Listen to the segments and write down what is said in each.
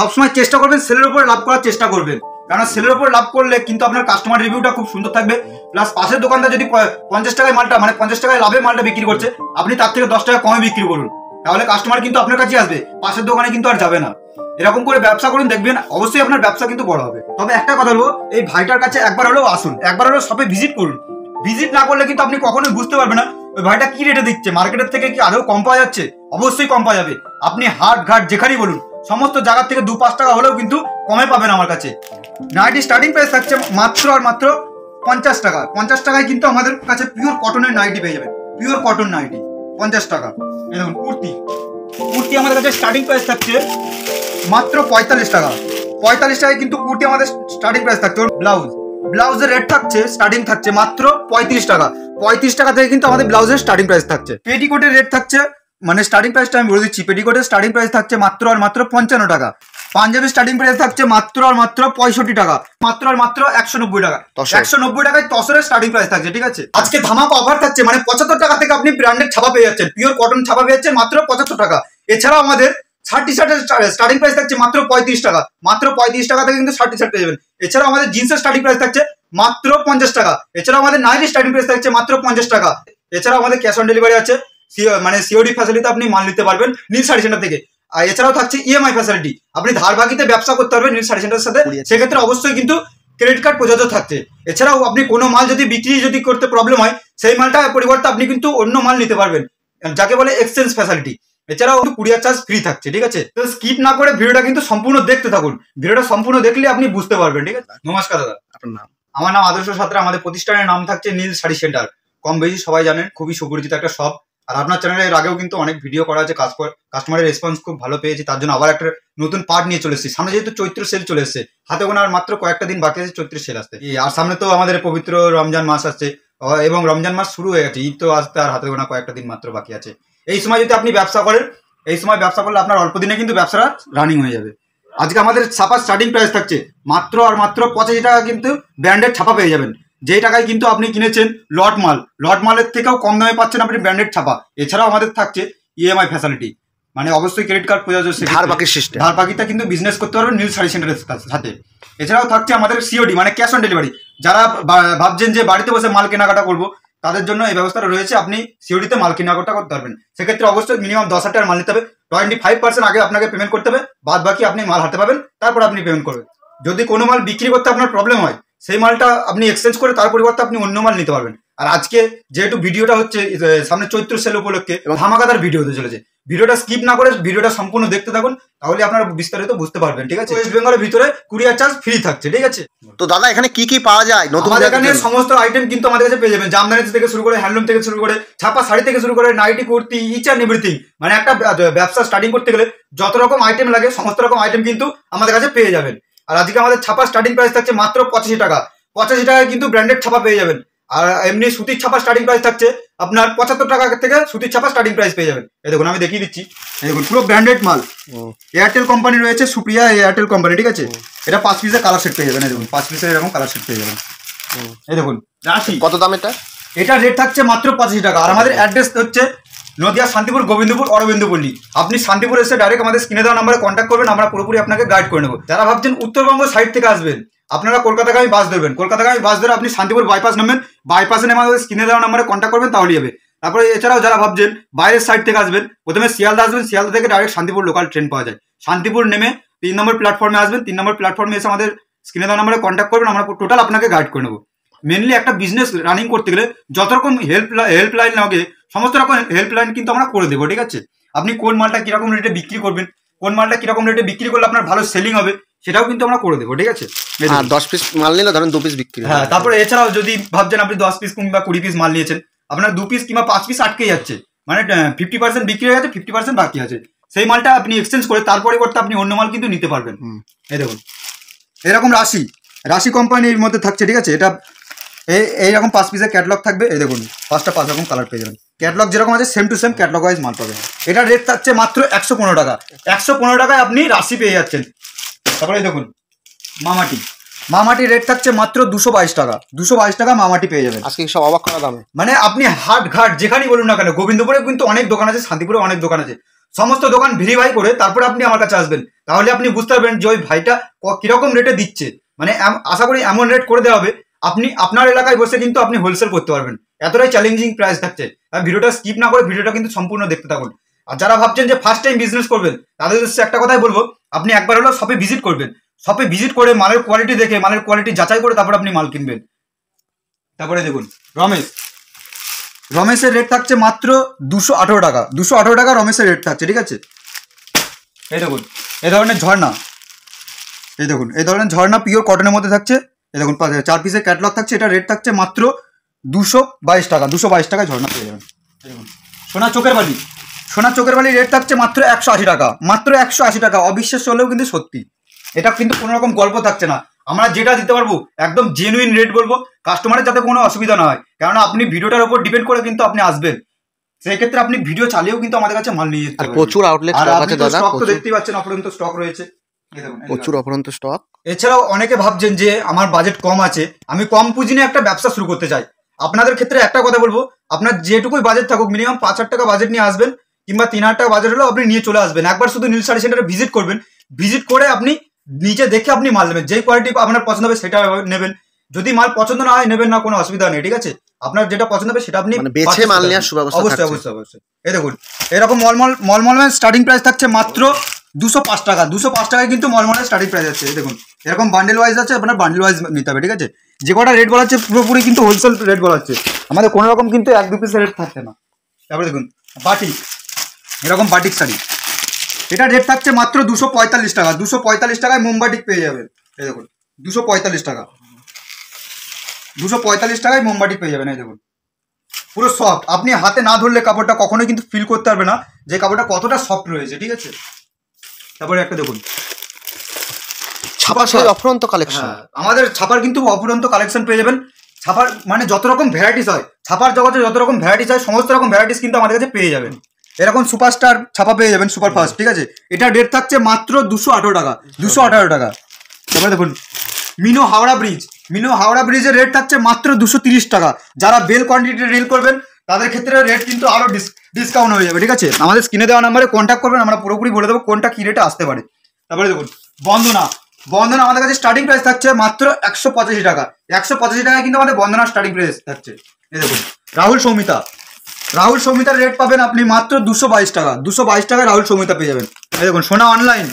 সবসময় চেষ্টা করবেন সেলের উপরে লাভ করার চেষ্টা করবেন কারণ সেলের উপর লাভ করলে কিন্তু আপনার কাস্টমার রিভিউটা খুব সুন্দর থাকবে প্লাস পাশের দোকানটা যদি পঞ্চাশ টাকায় মালটা মানে পঞ্চাশ টাকায় লাভে মালটা বিক্রি করছে আপনি তার থেকে দশ টাকা কমে বিক্রি করুন তাহলে কাস্টমার কিন্তু আপনার কাছে আসবে পাশের দোকানে কিন্তু আর যাবে না এরকম করে ব্যবসা করুন দেখবেন অবশ্যই আপনার ব্যবসা কিন্তু বড় হবে তবে একটা কথা বলবো এই ভাইটার কাছে একবার হলেও আসুন একবার হলেও সবে ভিজিট করুন ভিজিট না করলে কিন্তু আপনি কখনোই বুঝতে পারবেন না ওই ভাইটা কি রেটে দিচ্ছে মার্কেটের থেকে কি আরও কম পাওয়া যাচ্ছে অবশ্যই কম পাওয়া যাবে আপনি হাট ঘাট যেখানেই বলুন সমস্ত জায়গার থেকে দু পাঁচ টাকা হলেও কিন্তু কমে পাবেন আমার কাছে নাইটি স্টার্টিং প্রাইস থাকছে মাত্র আর মাত্র পঞ্চাশ টাকা পঞ্চাশ টাকায় কিন্তু আমাদের কাছে পিওর কটনের নাইটি পেয়ে যাবেন পিওর কটন নাইটি পঞ্চাশ টাকা দেখুন কুর্তি কুর্তি আমাদের কাছে স্টার্টিং প্রাইস থাকছে মাত্র পঁয়তাল্লিশ টাকা পঁয়তাল্লিশ টাকায় কিন্তু কুর্তি আমাদের স্টার্টিং প্রাইস থাকছে ব্লাউজ ব্লাউজের রেট থাকছে স্টার্টিং থাকছে মাত্র পঁয়ত্রিশ টাকা পঁয়ত্রিশ টাকা থেকে কিন্তু আমাদের ব্লাউজের স্টার্টিং প্রাইস থাকছে পেটিকোটের রেট থাকছে মানে স্টার্টিং প্রাইসটা আমি বলে দিচ্ছি পেটিকোটের স্টার্টিং প্রাইস থাকছে মাত্র আর মাত্র পঞ্চান্ন টাকা পাঞ্জাবি স্টার্টিং প্রাইস থাকছে মাত্র আর মাত্র পঁয়ষট্টি টাকা মাত্র আর মাত্র একশো নব্বই টাকা একশো নব্বই টাকায় তসরের স্টার্টিং প্রাইস থাকছে ঠিক আছে হ্যাঁ। আজকে ধামাক অফার থাকছে মানে পঁচাত্তর টাকা থেকে আপনি ব্র্যান্ডের ছাপা পেয়ে যাচ্ছেন পিওর কটন ছাপা পেয়ে যাচ্ছেন মাত্র পঁচাত্তর টাকা এছাড়াও আমাদের শার্ট শার্টের স্টার্টিং প্রাইস থাকছে মাত্র পঁয়ত্রিশ টাকা মাত্র পঁয়ত্রিশ টাকা থেকে কিন্তু শার্ট শার্ট পেয়ে যাবেন এছাড়াও আমাদের জিন্সের স্টার্টিং প্রাইস থাকছে মাত্র পঞ্চাশ টাকা এছাড়াও আমাদের নাইটের স্টার্টিং প্রাইস থাকছে মাত্র পঞ্চাশ টাকা এছাড়াও আমাদের ক্যাশ অন ডেলিভারি আছে মানে সিওডি ফ্যাসিলিটি আপনি মাল নিতে পারবেন নীল শাড়ি সেন্টার থেকে আর এছাড়াও থাকছে ইএমআই e ফ্যাসিলিটি আপনি ধার বাকিতে ব্যবসা করতে পারবেন নীল শাড়ি সেন্টারের সাথে সেক্ষেত্রে অবশ্যই কিন্তু ক্রেডিট কার্ড প্রযোজ্য থাকছে এছাড়াও আপনি কোনো মাল যদি বিক্রি যদি করতে প্রবলেম হয় সেই মালটা পরিবর্তে আপনি কিন্তু অন্য মাল নিতে পারবেন যাকে বলে এক্সচেঞ্জ ফ্যাসিলিটি এছাড়াও কুরিয়ার চার্জ ফ্রি থাকছে ঠিক আছে তো স্কিপ না করে ভিডিওটা কিন্তু সম্পূর্ণ দেখতে থাকুন ভিডিওটা সম্পূর্ণ দেখলে আপনি বুঝতে পারবেন ঠিক আছে নমস্কার দাদা আপনার নাম আমার নাম আদর্শ সাঁতরা আমাদের প্রতিষ্ঠানের নাম থাকছে নীল শাড়ি সেন্টার কম বেশি সবাই জানেন খুবই সুপরিচিত একটা শপ আর আপনার চ্যানেলে এর আগেও কিন্তু অনেক ভিডিও করা আছে কাস্টমারের রেসপন্স খুব ভালো পেয়েছি তার জন্য আবার একটা নতুন পার্ট নিয়ে চলে এসেছি সামনে যেহেতু চৈত্র সেল চলে এসেছে হাতে গোনা আর মাত্র কয়েকটা দিন বাকি আছে চৈত্র সেল আসতে আর সামনে তো আমাদের পবিত্র রমজান মাস আসছে এবং রমজান মাস শুরু হয়ে গেছে ঈদ তো আসতে আর হাতে গোনা কয়েকটা দিন মাত্র বাকি আছে এই সময় যদি আপনি ব্যবসা করেন এই সময় ব্যবসা করলে আপনার অল্প দিনে কিন্তু ব্যবসাটা রানিং হয়ে যাবে আজকে আমাদের ছাপার স্টার্টিং প্রাইস থাকছে মাত্র আর মাত্র পঁচাশি টাকা কিন্তু ব্র্যান্ডের ছাপা পেয়ে যাবেন যেই টাকায় কিন্তু আপনি কিনেছেন লট মাল লট মালের থেকেও কম দামে পাচ্ছেন আপনি ব্র্যান্ডেড ছাপা এছাড়াও আমাদের থাকছে ইএমআই e ফ্যাসিলিটি মানে অবশ্যই ক্রেডিট কার্ড প্রযোজ্য ধার বাকি সিস্টেম ধার বাকিটা কিন্তু বিজনেস করতে পারবেন নিউজ সার্ভিস সেন্টারের সাথে এছাড়াও থাকছে আমাদের সিওডি মানে ক্যাশ অন ডেলিভারি যারা ভাবছেন যে বাড়িতে বসে মাল কেনাকাটা করবো তাদের জন্য এই ব্যবস্থা রয়েছে আপনি সিওডিতে মাল কেনাকাটা করতে পারবেন সেক্ষেত্রে অবশ্যই মিনিমাম দশ হাজার মাল নিতে হবে টোয়েন্টি ফাইভ পার্সেন্ট আগে আপনাকে পেমেন্ট করতে হবে বাদ বাকি আপনি মাল হাতে পাবেন তারপর আপনি পেমেন্ট করবেন যদি কোনো মাল বিক্রি করতে আপনার প্রবলেম হয় সেই মালটা আপনি এক্সচেঞ্জ করে তার পরিবর্তে আপনি অন্য মাল নিতে পারবেন আর আজকে যেহেতু ভিডিওটা হচ্ছে সামনে চৈত্র সেল উপলক্ষে এবং ধামাকাদার ভিডিও হতে চলেছে ভিডিওটা স্কিপ না করে ভিডিওটা সম্পূর্ণ দেখতে থাকুন তাহলে আপনারা বিস্তারিত বুঝতে পারবেন ঠিক আছে ওয়েস্ট বেঙ্গলের ভিতরে কুরিয়ার চার্জ ফ্রি থাকছে ঠিক আছে তো দাদা এখানে কি কি পাওয়া যায় নতুন এখানে সমস্ত আইটেম কিন্তু আমাদের কাছে পেয়ে যাবেন জামদানি থেকে শুরু করে হ্যান্ডলুম থেকে শুরু করে ছাপা শাড়ি থেকে শুরু করে nighty kurti each and everything মানে একটা ব্যবসা স্টার্টিং করতে গেলে যত রকম আইটেম লাগে সমস্ত রকম আইটেম কিন্তু আমাদের কাছে পেয়ে যাবেন আর আজকে আমাদের ছাপা স্টার্টিং প্রাইস থাকছে মাত্র পঁচাশি টাকা পঁচাশি টাকায় কিন্তু ব্র্যান্ডেড ছাপা পেয়ে যাবেন আর এমনি সুতির ছাপা স্টার্টিং প্রাইস থাকছে আপনার পঁচাত্তর টাকা থেকে সুতির ছাপা স্টার্টিং প্রাইস পেয়ে যাবেন এই দেখুন আমি দেখিয়ে দিচ্ছি দেখুন পুরো ব্র্যান্ডেড মাল এয়ারটেল কোম্পানি রয়েছে সুপ্রিয়া এয়ারটেল কোম্পানি ঠিক আছে এটা পাঁচ পিসের কালার সেট পেয়ে যাবেন এই দেখুন পাঁচ পিসের এরকম কালার সেট পেয়ে যাবেন এই দেখুন রাশি কত দাম এটা এটার রেট থাকছে মাত্র পঁচাশি টাকা আর আমাদের অ্যাড্রেস আচ্ছা। হচ্ছে নদিয়া শান্তিপুর গোবিন্দপুর অরবিন্দপল্লী আপনি শান্তিপুর এসে ডাইরেক্ট আমাদের স্ক্রিনে দেওয়া নাম্বারে কন্ট্যাক্ট করবেন আমরা পুরোপুরি আপনাকে গাইড করে নেবো যারা ভাবছেন উত্তরবঙ্গ সাইড থেকে আসবেন আপনারা কলকাতাগামী বাস ধরবেন কলকাতাগামী বাস ধরে আপনি শান্তিপুর বাইপাস নামবেন বাইপাসে নেমে আমাদের স্ক্রিনে দেওয়া নাম্বারে কন্ট্যাক্ট করবেন তাহলেই হবে তারপরে এছাড়াও যারা ভাবছেন বাইরের সাইড থেকে আসবেন প্রথমে শিয়ালদা আসবেন শিয়ালদা থেকে ডাইরেক্ট শান্তিপুর লোকাল ট্রেন পাওয়া যায় শান্তিপুর নেমে তিন নম্বর প্ল্যাটফর্মে আসবেন তিন নম্বর প্ল্যাটফর্মে এসে আমাদের স্ক্রিনে দেওয়া নাম্বারে কন্ট্যাক্ট করবেন আমরা টোটাল আপনাকে গাইড করে নেবো মেনলি একটা বিজনেস রানিং করতে গেলে যত রকম হেল্প হেল্পলাইন লাগে সমস্ত রকম হেল্পলাইন কিন্তু আমরা করে দেবো ঠিক আছে আপনি কোন মালটা কীরকম রেটে বিক্রি করবেন কোন মালটা কিরকম রেটে বিক্রি করলে আপনার ভালো সেলিং হবে সেটাও কিন্তু আমরা করে দেবো ঠিক আছে হ্যাঁ, দশ পিস মাল নিলে ধরেন দু পিস বিক্রি হ্যাঁ তারপরে এছাড়াও যদি ভাবছেন আপনি দশ পিস কিংবা কুড়ি পিস মাল নিয়েছেন আপনার দু পিস কিংবা পাঁচ পিস আটকে যাচ্ছে মানে ফিফটি পার্সেন্ট বিক্রি হয়ে গেছে ফিফটি পার্সেন্ট বাকি আছে সেই মালটা আপনি এক্সচেঞ্জ করে তার পরিবর্তে আপনি অন্য মাল কিন্তু নিতে পারবেন এই দেখুন এরকম রাশি রাশি কোম্পানির মধ্যে থাকছে ঠিক আছে এটা এই এইরকম পাঁচ পিসের ক্যাটলগ থাকবে এই দেখুন পাঁচটা পাঁচ রকম কালার পেয়ে যাবেন ক্যাটলগ যেরকম আছে same to same catalog wise মাল পাবেন এটার রেট থাকছে মাত্র একশো পনেরো টাকা একশো পনেরো টাকায় আপনি রাশি পেয়ে যাচ্ছেন তারপরে দেখুন মামাটি মামাটি রেট থাকছে মাত্র দুশো বাইশ টাকা দুশো বাইশ টাকা মামাটি পেয়ে যাবেন আজকে সব অবাক করা দামে মানে আপনি হাট ঘাট যেখানেই বলুন না কেন গোবিন্দপুরে কিন্তু অনেক দোকান আছে শান্তিপুরে অনেক দোকান আছে সমস্ত দোকান ভেরিফাই করে তারপরে আপনি আমার কাছে আসবেন তাহলে আপনি বুঝতে পারবেন যে ওই ভাইটা কিরকম রেটে দিচ্ছে মানে আশা করি এমন রেট করে দেওয়া হবে আপনি আপনার এলাকায় বসে কিন্তু আপনি হোলসেল করতে পারবেন এতটাই চ্যালেঞ্জিং প্রাইস থাকছে আর ভিডিওটা স্কিপ না করে ভিডিওটা কিন্তু সম্পূর্ণ দেখতে থাকুন আর যারা ভাবছেন যে ফার্স্ট টাইম বিজনেস করবেন তাদের উদ্দেশ্যে একটা কথাই বলবো আপনি একবার হলো শপে ভিজিট করবেন শপে ভিজিট করে মালের কোয়ালিটি দেখে মালের কোয়ালিটি যাচাই করে তারপর আপনি মাল কিনবেন তারপরে দেখুন রমেশ রমেশের রেট থাকছে মাত্র দুশো আঠেরো টাকা দুশো আঠেরো টাকা রমেশের রেট থাকছে ঠিক আছে এই দেখুন এই ধরনের ঝর্ণা এই দেখুন এই ধরনের ঝর্ণা পিওর কটনের মধ্যে থাকছে এ দেখুন চার পিসের ক্যাটলগ থাকছে এটা রেট থাকছে মাত্র দুশো বাইশ টাকা দুশো বাইশ টাকায় ঝর্ণা পেয়ে যাবেন সোনা চোখের বালি সোনা চোখের বালি রেট থাকছে মাত্র একশো আশি টাকা মাত্র একশো আশি টাকা অবিশ্বাস হলেও কিন্তু সত্যি এটা কিন্তু কোনো রকম গল্প থাকছে না আমরা যেটা দিতে পারবো একদম জেনুইন রেট বলবো কাস্টমারের যাতে কোনো অসুবিধা না হয় কেননা আপনি ভিডিওটার উপর ডিপেন্ড করে কিন্তু আপনি আসবেন সেই ক্ষেত্রে আপনি ভিডিও চালিয়েও কিন্তু আমাদের কাছে মাল নিয়ে যেতে প্রচুর আউটলেট আর আপনি তো স্টক তো দেখতেই পাচ্ছেন অপরন্ত স্টক রয়েছে প্রচুর অপরন্ত স্টক এছাড়াও অনেকে ভাবছেন যে আমার বাজেট কম আছে আমি কম পুঁজি নিয়ে একটা ব্যবসা শুরু করতে চাই আপনাদের ক্ষেত্রে একটা কথা বলবো আপনার যেটুকুই বাজেট থাকুক মিনিমাম পাঁচ হাজার টাকা বাজেট নিয়ে আসবেন কিংবা তিন হাজার টাকা বাজেট হলেও আপনি নিয়ে চলে আসবেন একবার শুধু নীল সারি সেন্টারে ভিজিট করবেন ভিজিট করে আপনি নিজে দেখে আপনি মাল নেবেন যে কোয়ালিটি আপনার পছন্দ হবে সেটা নেবেন যদি মাল পছন্দ না হয় নেবেন না কোনো অসুবিধা নেই ঠিক আছে আপনার যেটা পছন্দ হবে সেটা আপনি মানে বেছে মাল নেওয়ার সুব্যবস্থা অবশ্যই অবশ্যই অবশ্যই এই দেখুন এরকম মলমল মলমল স্টার্টিং মানে প্রাইস থাকছে মাত্র দুশো পাঁচ টাকা দুশো পাঁচ টাকায় কিন্তু মলমলের স্টার্টিং প্রাইস আছে দেখুন এরকম বান্ডেল ওয়াইজ আছে আপনার বান্ডেল ওয়াইজ নিতে হবে ঠিক আছে যে কটা রেট বলা হচ্ছে পুরোপুরি কিন্তু হোলসেল রেট বলা হচ্ছে আমাদের কোনো রকম কিন্তু এক দু পিসের রেট থাকছে না তারপরে দেখুন বাটি এরকম বাটিক শাড়ি এটা রেট থাকছে মাত্র দুশো পঁয়তাল্লিশ টাকা দুশো পঁয়তাল্লিশ টাকায় মোমবাটিক পেয়ে যাবেন এই দেখুন দুশো পঁয়তাল্লিশ টাকা দুশো পঁয়তাল্লিশ টাকায় মোমবাটিক পেয়ে যাবেন এই দেখুন পুরো সফট আপনি হাতে না ধরলে কাপড়টা কখনোই কিন্তু ফিল করতে পারবে না যে কাপড়টা কতটা সফট রয়েছে ঠিক আছে তারপরে একটা দেখুন ছাপা সেই হ্যাঁ। অফুরন্ত কালেকশন হ্যাঁ, আমাদের ছাপার কিন্তু অফুরন্ত কালেকশন পেয়ে যাবেন ছাপার মানে যত রকম ভ্যারাইটিস হয় ছাপার জগতে যত রকম ভ্যারাইটিস হয় সমস্ত রকম ভ্যারাইটিস কিন্তু আমাদের কাছে পেয়ে যাবেন এরকম সুপারস্টার ছাপা পেয়ে যাবেন সুপার ফাস্ট ঠিক আছে এটা ডেট থাকছে মাত্র দুশো আঠারো টাকা দুশো আঠারো টাকা তারপরে দেখুন মিনো হাওড়া ব্রিজ মিনো হাওড়া ব্রিজের রেট থাকছে মাত্র দুশো তিরিশ টাকা যারা বেল কোয়ান্টিটি রিল করবেন তাদের ক্ষেত্রে রেট কিন্তু আরও ডিসকাউন্ট হয়ে যাবে ঠিক আছে আমাদের স্ক্রিনে দেওয়া নাম্বারে কন্ট্যাক্ট করবেন আমরা পুরোপুরি বলে দেবো কোনটা কী রেটে আসতে পারে তারপরে দেখুন বন্ধনা বন্ধনা আমাদের কাছে স্টার্টিং প্রাইস থাকছে মাত্র একশো পঁচাশি টাকা একশো পঁচাশি টাকায় কিন্তু আমাদের বন্ধনা স্টার্টিং প্রাইস থাকছে এই দেখুন রাহুল সৌমিতা রাহুল সৌমিতার রেট পাবেন আপনি মাত্র দুশো বাইশ টাকা দুশো বাইশ টাকায় রাহুল সৌমিতা পেয়ে যাবেন এই দেখুন সোনা অনলাইন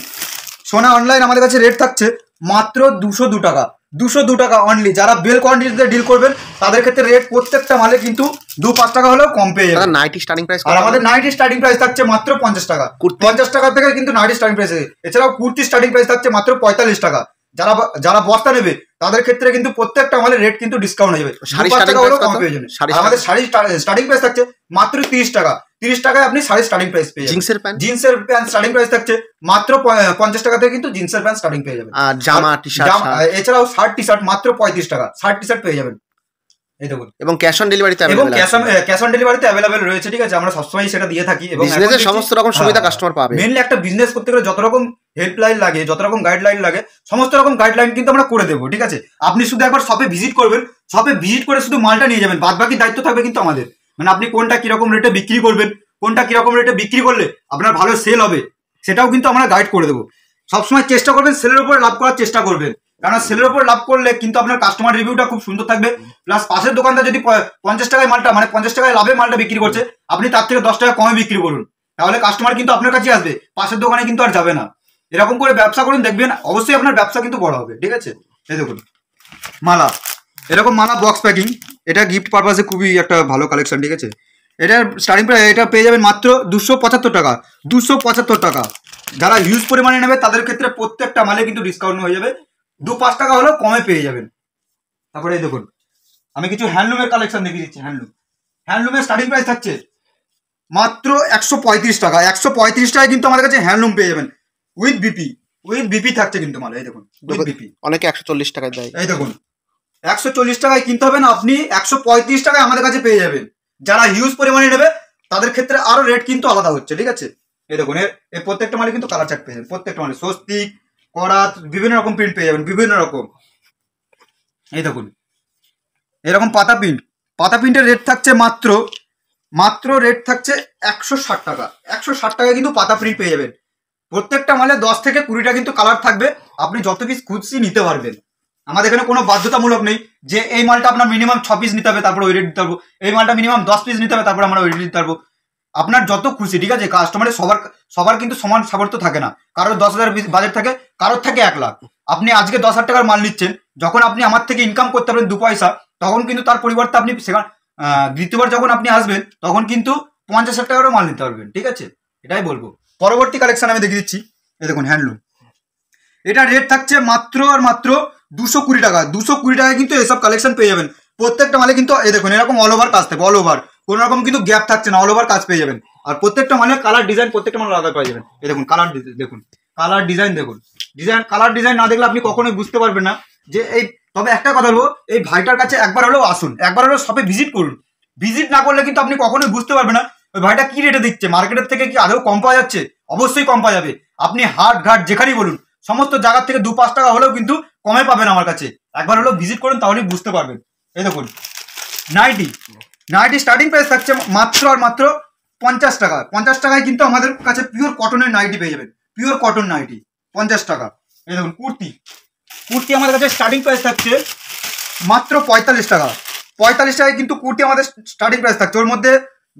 সোনা অনলাইন আমাদের কাছে রেট থাকছে মাত্র দুশো দু টাকা দুশো দু টাকা অনলি যারা বেল কোয়ান্টিটিতে ডিল করবেন তাদের ক্ষেত্রে রেট প্রত্যেকটা মালে কিন্তু দু পাঁচ টাকা হলেও কম পেয়ে যাবে নাইটি স্টার্টিং প্রাইস আর আমাদের নাইটি স্টার্টিং প্রাইস থাকছে মাত্র পঞ্চাশ টাকা পঞ্চাশ টাকা থেকে কিন্তু নাইটি স্টার্টিং প্রাইস এছাড়াও কুর্তি স্টার্টিং প্রাইস থাকছে মাত্র পঁয়তাল্লিশ টাকা যারা যারা বস্তা নেবে তাদের ক্ষেত্রে কিন্তু প্রত্যেকটা আমাদের রেট কিন্তু ডিসকাউন্ট হয়ে যাবে আমাদের শাড়ি স্টার্টিং প্রাইস থাকছে মাত্র তিরিশ টাকা তিরিশ টাকায় আপনি শাড়ি স্টার্টিং প্রাইস পেয়ে জিন্সের প্যান্ট জিন্সের প্যান্ট স্টার্টিং প্রাইস থাকছে মাত্র পঞ্চাশ টাকা থেকে কিন্তু জিন্সের প্যান্ট স্টার্টিং পেয়ে যাবেন জামা টি শার্ট এছাড়াও শার্ট টি শার্ট মাত্র পঁয়ত্রিশ টাকা শার্ট টি শার্ট পেয়ে যাবেন এবং ক্যাশ অন ডেলিভারিতে এবং ক্যাশ অন ক্যাশ অন ডেলিভারিতে অ্যাভেলেবেল রয়েছে ঠিক আছে আমরা সবসময় সেটা দিয়ে থাকি এবং বিজনেসের সমস্ত রকম সুবিধা কাস্টমার হ্যাঁ, পাবে মেনলি একটা বিজনেস করতে গেলে যত রকম হেল্পলাইন লাগে যত রকম গাইডলাইন লাগে সমস্ত রকম গাইডলাইন কিন্তু আমরা করে দেবো ঠিক আছে আপনি শুধু একবার শপে ভিজিট করবেন শপে ভিজিট করে শুধু মালটা নিয়ে যাবেন বাদবাকি দায়িত্ব থাকবে কিন্তু আমাদের মানে আপনি কোনটা কিরকম রেটে বিক্রি করবেন কোনটা কিরকম রেটে বিক্রি করলে আপনার ভালো সেল হবে সেটাও কিন্তু আমরা গাইড করে দেবো সবসময় চেষ্টা করবেন সেলের উপরে লাভ করার চেষ্টা করবেন কেননা সেলের ওপর লাভ করলে কিন্তু আপনার কাস্টমার রিভিউটা খুব সুন্দর থাকবে প্লাস পাশের দোকানটা যদি পঞ্চাশ টাকায় মালটা মানে পঞ্চাশ টাকায় লাভে মালটা বিক্রি করছে আপনি তার থেকে দশ টাকা কমে বিক্রি করুন তাহলে কাস্টমার কিন্তু আপনার কাছে আসবে পাশের দোকানে কিন্তু আর যাবে না এরকম করে ব্যবসা করুন দেখবেন অবশ্যই আপনার ব্যবসা কিন্তু বড় হবে ঠিক আছে এই দেখুন মালা এরকম মালা বক্স প্যাকিং এটা গিফট পারপাসে খুবই একটা ভালো কালেকশন ঠিক আছে এটার স্টার্টিং প্রাইস এটা পেয়ে যাবেন মাত্র দুশো পঁচাত্তর টাকা দুশো পঁচাত্তর টাকা যারা হিউজ পরিমাণে নেবে তাদের ক্ষেত্রে প্রত্যেকটা মালে কিন্তু ডিসকাউন্ট হয়ে যাবে দু পাঁচ টাকা হলেও কমে পেয়ে যাবেন তারপরে এই দেখুন আমি কিছু হ্যান্ডলুমের কালেকশন দেখিয়ে দিচ্ছি হ্যান্ডলুম হ্যান্ডলুমের স্টার্টিং প্রাইস থাকছে মাত্র একশো পঁয়ত্রিশ টাকা একশো পঁয়ত্রিশ টাকায় কিন্তু আমাদের কাছে হ্যান্ডলুম পেয়ে যাবেন উইথ বিপি উইথ বিপি থাকছে কিন্তু মাল এই দেখুন বিপি অনেকে একশো চল্লিশ টাকায় দেয় এই দেখুন একশো চল্লিশ টাকায় কিনতে হবে না আপনি একশো পঁয়ত্রিশ টাকায় আমাদের কাছে পেয়ে যাবেন যারা হিউজ পরিমাণে নেবে তাদের ক্ষেত্রে আরও রেট কিন্তু আলাদা হচ্ছে ঠিক আছে এই দেখুন এর প্রত্যেকটা মালে কিন্তু কালার চার্ট পেয়ে যাবেন প্রত্যেকটা মালে স্বস্তিক করা বিভিন্ন রকম প্রিন্ট পেয়ে যাবেন বিভিন্ন রকম এই দেখুন এরকম পাতা প্রিন্ট পাতা প্রিন্টের রেট থাকছে মাত্র মাত্র রেট থাকছে একশো ষাট টাকা একশো ষাট টাকা কিন্তু পাতা প্রিন্ট পেয়ে যাবেন প্রত্যেকটা মালে দশ থেকে কুড়িটা কিন্তু কালার থাকবে আপনি যত পিস খুঁজছি নিতে পারবেন আমাদের এখানে কোনো বাধ্যতামূলক নেই যে এই মালটা আপনার মিনিমাম ছ পিস নিতে হবে তারপর ওই রেট দিতে পারবো এই মালটা মিনিমাম দশ পিস নিতে হবে তারপর আমরা ওই রেট দিতে পারবো আপনার যত খুশি ঠিক আছে কাস্টমারের সবার সবার কিন্তু সমান সামর্থ্য থাকে না কারোর দশ হাজার বাজেট থাকে কারোর থাকে এক লাখ আপনি আজকে দশ হাজার টাকার মাল নিচ্ছেন যখন আপনি আমার থেকে ইনকাম করতে পারেন দু পয়সা তখন কিন্তু তার পরিবর্তে আপনি সেখান দ্বিতীয়বার যখন আপনি আসবেন তখন কিন্তু পঞ্চাশ হাজার টাকারও মাল নিতে পারবেন ঠিক আছে এটাই বলবো পরবর্তী কালেকশন আমি দেখিয়ে দিচ্ছি এ দেখুন হ্যান্ডলুম এটা রেট থাকছে মাত্র আর মাত্র দুশো কুড়ি টাকা দুশো কুড়ি টাকায় কিন্তু এসব কালেকশন পেয়ে যাবেন প্রত্যেকটা মালে কিন্তু এ দেখুন এরকম অল ওভার কাজ থাকবে অল ওভার কোনো রকম কিন্তু গ্যাপ থাকছে না অল ওভার কাজ পেয়ে যাবেন আর প্রত্যেকটা মানে কালার ডিজাইন প্রত্যেকটা মানে আলাদা পেয়ে যাবেন এই দেখুন কালার দেখুন কালার ডিজাইন দেখুন ডিজাইন কালার ডিজাইন না দেখলে আপনি কখনোই বুঝতে পারবেন না যে এই তবে একটা কথা বলবো এই ভাইটার কাছে একবার হলেও আসুন একবার হলেও সবে ভিজিট করুন ভিজিট না করলে কিন্তু আপনি কখনোই বুঝতে পারবেন না ওই ভাইটা কি রেটে দিচ্ছে মার্কেটের থেকে কি আদৌ কম পাওয়া যাচ্ছে অবশ্যই কম পাওয়া যাবে আপনি হাট ঘাট যেখানেই বলুন সমস্ত জায়গার থেকে দু পাঁচ টাকা হলেও কিন্তু কমে পাবেন আমার কাছে একবার হলেও ভিজিট করুন তাহলেই বুঝতে পারবেন এই দেখুন নাইটি নাইটি স্টার্টিং প্রাইস থাকছে মাত্র আর মাত্র পঞ্চাশ টাকা পঞ্চাশ টাকায় কিন্তু আমাদের কাছে পিওর কটনের নাইটি পেয়ে যাবেন পিওর কটন নাইটি পঞ্চাশ টাকা এই দেখুন কুর্তি কুর্তি আমাদের কাছে স্টার্টিং প্রাইস থাকছে মাত্র পঁয়তাল্লিশ টাকা পঁয়তাল্লিশ টাকায় কিন্তু কুর্তি আমাদের স্টার্টিং প্রাইস থাকছে ওর মধ্যে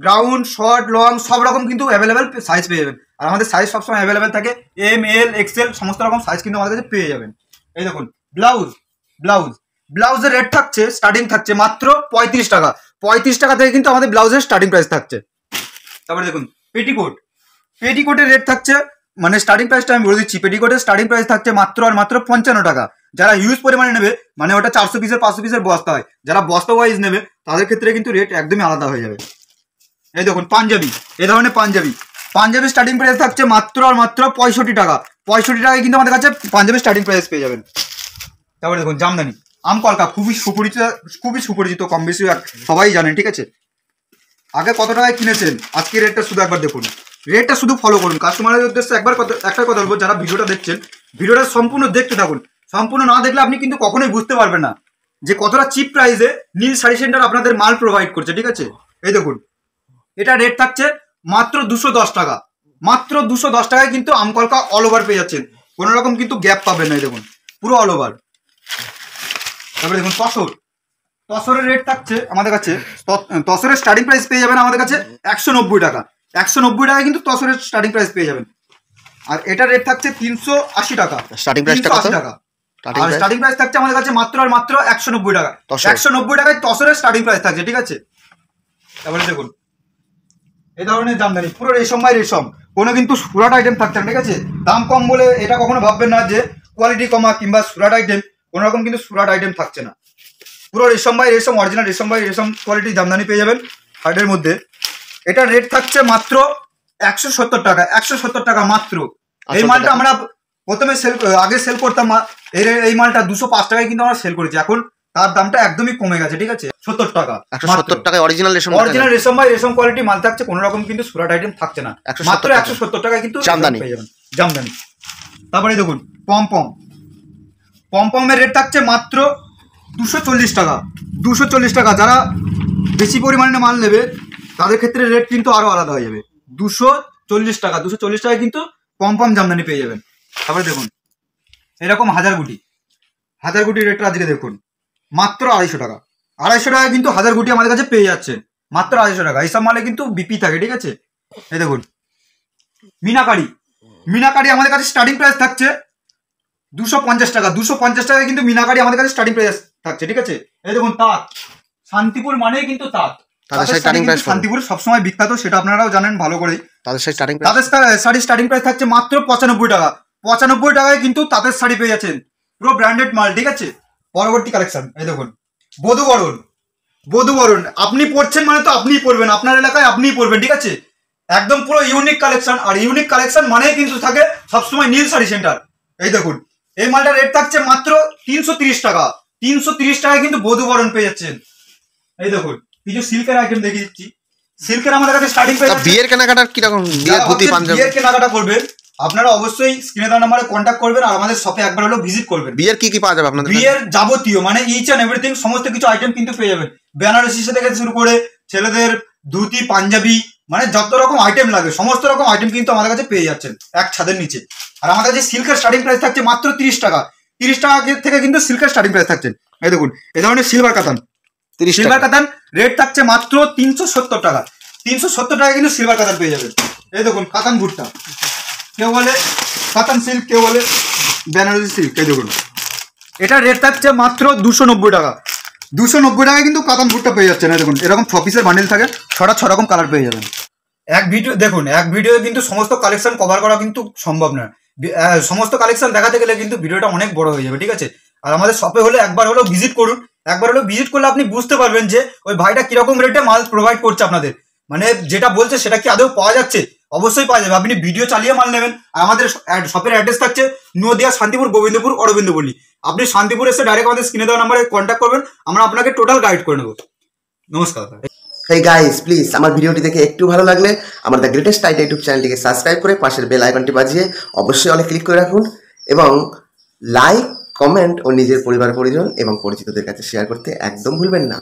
গ্রাউন্ড শর্ট লং সব রকম কিন্তু অ্যাভেলেবেল সাইজ পেয়ে যাবেন আর আমাদের সাইজ সবসময় অ্যাভেলেবেল থাকে এম এল এক্সেল সমস্ত রকম সাইজ কিন্তু আমাদের কাছে পেয়ে যাবেন এই দেখুন ব্লাউজ ব্লাউজ ব্লাউজের রেট থাকছে স্টার্টিং থাকছে মাত্র পঁয়ত্রিশ টাকা পঁয়ত্রিশ টাকা থেকে কিন্তু আমাদের ব্লাউজের স্টার্টিং প্রাইস থাকছে তারপরে দেখুন পেটিকোট পেটিকোটের রেট থাকছে মানে স্টার্টিং প্রাইসটা আমি বলে দিচ্ছি পেটিকোটের স্টার্টিং প্রাইস থাকছে মাত্র আর মাত্র পঞ্চান্ন টাকা যারা হিউজ পরিমাণে নেবে মানে ওটা চারশো পিসের পাঁচশো পিসের বস্তা হয় যারা বস্তা ওয়াইজ নেবে তাদের ক্ষেত্রে কিন্তু রেট একদমই আলাদা হয়ে যাবে এই দেখুন পাঞ্জাবি এ ধরনের পাঞ্জাবি পাঞ্জাবি স্টার্টিং প্রাইস থাকছে মাত্র আর মাত্র পঁয়ষট্টি টাকা পঁয়ষট্টি টাকায় কিন্তু আমাদের কাছে পাঞ্জাবি স্টার্টিং প্রাইস পেয়ে যাবেন তারপরে দেখুন জামদানি আমকলকা খুবই সুপরিচিত খুবই সুপরিচিত কম বেশি সবাই জানেন ঠিক আছে আগে কত টাকায় কিনেছেন আজকে রেটটা শুধু একবার দেখুন রেটটা শুধু ফলো করুন কাস্টমারের উদ্দেশ্যে একবার একটা কথা বলবো যারা ভিডিওটা দেখছেন ভিডিওটা সম্পূর্ণ দেখতে থাকুন সম্পূর্ণ না দেখলে আপনি কিন্তু কখনোই বুঝতে পারবেন না যে কতটা চিপ প্রাইসে নীল শাড়ি সেন্টার আপনাদের মাল প্রোভাইড করছে ঠিক আছে এই দেখুন এটা রেট থাকছে মাত্র দুশো দশ টাকা মাত্র দুশো দশ টাকায় কিন্তু আমকলকা অল ওভার পেয়ে যাচ্ছেন কোনো রকম কিন্তু গ্যাপ পাবেন না এই দেখুন পুরো অল ওভার তারপরে দেখুন তসর তসরের রেট থাকছে আমাদের কাছে তসরের স্টার্টিং প্রাইস পেয়ে যাবেন আমাদের কাছে একশো নব্বই টাকা একশো নব্বই টাকা কিন্তু তসরের স্টার্টিং প্রাইস পেয়ে যাবেন আর এটার রেট থাকছে তিনশো আশি টাকা স্টার্টিং প্রাইস আশি টাকা আর স্টার্টিং প্রাইস থাকছে আমাদের কাছে মাত্র আর মাত্র একশো নব্বই টাকা একশো নব্বই টাকায় তসরের স্টার্টিং প্রাইস থাকছে ঠিক আছে তারপরে দেখুন ধরনের জামদানি পুরো রেশম কোনো কিন্তু সুরাট আইটেম থাকছে না ঠিক আছে দাম কম বলে এটা কখনো ভাববেন না যে কোয়ালিটি কমা কিংবা সুরাট আইটেম কোনোরকম কিন্তু সুরাট আইটেম থাকছে না পুরো রেশম বাই রেশম অরিজিনাল রেশম বাই রেশম কোয়ালিটি দামদানি পেয়ে যাবেন হার্ডের মধ্যে এটা রেট থাকছে মাত্র একশো সত্তর টাকা একশো সত্তর টাকা মাত্র এই মালটা আমরা প্রথমে সেল আগে সেল করতাম এই মালটা দুশো পাঁচ টাকায় কিন্তু আমরা সেল করেছি এখন তার দামটা একদমই কমে গেছে ঠিক আছে সত্তর টাকা সত্তর টাকা অরিজিনাল রেশম অরিজিনাল রেশম বাই রেশম কোয়ালিটি মাল থাকছে কোনো রকম কিন্তু সুরাট আইটেম থাকছে না মাত্র একশো সত্তর টাকা কিন্তু জামদানি জামদানি তারপরে দেখুন পম পম পম্পমের রেট থাকছে মাত্র দুশো চল্লিশ টাকা দুশো চল্লিশ টাকা যারা বেশি পরিমাণে মাল নেবে তাদের ক্ষেত্রে রেট কিন্তু আরও আলাদা হয়ে যাবে দুশো চল্লিশ টাকা দুশো চল্লিশ টাকায় কিন্তু পম্পম জামদানি পেয়ে যাবেন তারপরে দেখুন এরকম হাজার গুটি হাজার গুটি রেটটা আজকে দেখুন মাত্র আড়াইশো টাকা আড়াইশো টাকা কিন্তু হাজার গুটি আমাদের কাছে পেয়ে যাচ্ছে মাত্র আড়াইশো টাকা এইসব মালে কিন্তু বিপি থাকে ঠিক আছে এই দেখুন মিনাকারি মিনাকারি আমাদের কাছে স্টার্টিং প্রাইস থাকছে দুশো পঞ্চাশ টাকা দুশো পঞ্চাশ টাকায় কিন্তু মিনাকারি আমাদের কাছে স্টার্টিং প্রাইস থাকছে ঠিক আছে এই দেখুন তাঁত শান্তিপুর মানেই কিন্তু তাঁত শান্তিপুর সবসময় বিখ্যাত সেটা আপনারাও জানেন ভালো করে তাদের স্টার্টিং শাড়ি স্টার্টিং প্রাইস থাকছে মাত্র পঁচানব্বই টাকা পঁচানব্বই টাকায় কিন্তু তাদের শাড়ি পেয়ে যাচ্ছেন পুরো ব্র্যান্ডেড মাল ঠিক আছে পরবর্তী কালেকশন এই দেখুন বধুবরণ বধুবরণ আপনি পড়ছেন মানে তো আপনিই পড়বেন আপনার এলাকায় আপনিই পড়বেন ঠিক আছে একদম পুরো ইউনিক কালেকশন আর ইউনিক কালেকশন মানেই কিন্তু থাকে সবসময় নীল শাড়ি সেন্টার এই দেখুন এই মালটা রেট থাকছে মাত্র তিনশো টাকা তিনশো টাকা কিন্তু বধু বরণ পেয়ে যাচ্ছেন এই দেখুন কিছু সিল্কের আইটেম দেখে দিচ্ছি সিল্কের আমাদের কাছে স্টার্টিং বিয়ের কেনাকাটা কি রকম বিয়ের ধুতি পাঞ্জাবি বিয়ের কেনাকাটা করবেন আপনারা অবশ্যই স্ক্রিনে দেওয়া নম্বরে কন্ট্যাক্ট করবেন আর আমাদের শপে একবার হলো ভিজিট করবেন বিয়ের কি কি পাওয়া যাবে আপনাদের বিয়ের যাবতীয় মানে ইচ অ্যান্ড এভরিথিং সমস্ত কিছু আইটেম কিন্তু পেয়ে যাবেন বেনারসি থেকে শুরু করে ছেলেদের ধুতি পাঞ্জাবি মানে যত রকম আইটেম লাগে সমস্ত রকম আইটেম কিন্তু আমাদের কাছে পেয়ে যাচ্ছেন এক ছাদের নিচে আর আমাদের কাছে সিল্কের স্টার্টিং প্রাইস থাকছে মাত্র তিরিশ টাকা তিরিশ টাকা থেকে কিন্তু সিল্কের স্টার্টিং প্রাইস থাকছে এই দেখুন এই ধরনের সিলভার কাতান সিলভার কাতান রেট থাকছে মাত্র তিনশো সত্তর টাকা তিনশো সত্তর টাকা কিন্তু সিলভার কাতান পেয়ে যাবেন এই দেখুন কাতান ভুট্টা কেউ বলে কাতান সিল্ক কেউ বলে বেনারসি সিল্ক এই দেখুন এটা রেট থাকছে মাত্র দুশো নব্বই টাকা দুশো নব্বই টাকায় কিন্তু কাতান ভুট্টা পেয়ে যাচ্ছে না দেখুন এরকম ফপিসের বান্ডিল থাকে ছটা ছ রকম কালার পেয়ে যাবেন এক ভিডিও দেখুন এক ভিডিওতে কিন্তু সমস্ত কালেকশন কভার করা কিন্তু সম্ভব না সমস্ত কালেকশন দেখাতে গেলে কিন্তু ভিডিওটা অনেক বড় হয়ে যাবে ঠিক আছে আর আমাদের শপে হলে একবার হলেও ভিজিট করুন একবার হলেও ভিজিট করলে আপনি বুঝতে পারবেন যে ওই ভাইটা কিরকম রেটে মাল প্রোভাইড করছে আপনাদের মানে যেটা বলছে সেটা কি আদৌ পাওয়া যাচ্ছে অবশ্যই পাওয়া যাবে আপনি ভিডিও চালিয়ে মাল নেবেন আর আমাদের শপের অ্যাড্রেস থাকছে নদিয়া শান্তিপুর গোবিন্দপুর অরবিন্দপল্লী আপনি শান্তিপুর এসে ডাইরেক্ট আমাদের স্ক্রিনে দেওয়া নাম্বারে কন্ট্যাক্ট করবেন আমরা আপনাকে টোটাল গাইড করে নেবো নমস্কার এই গাইস প্লিজ আমার ভিডিওটি দেখে একটু ভালো লাগলে আমার দ্য গ্রেটেস্ট টাইট ইউটিউব চ্যানেলটিকে সাবস্ক্রাইব করে পাশের বেল আইকনটি বাজিয়ে অবশ্যই অনেক ক্লিক করে রাখুন এবং লাইক কমেন্ট ও নিজের পরিবার পরিজন এবং পরিচিতদের কাছে শেয়ার করতে একদম ভুলবেন না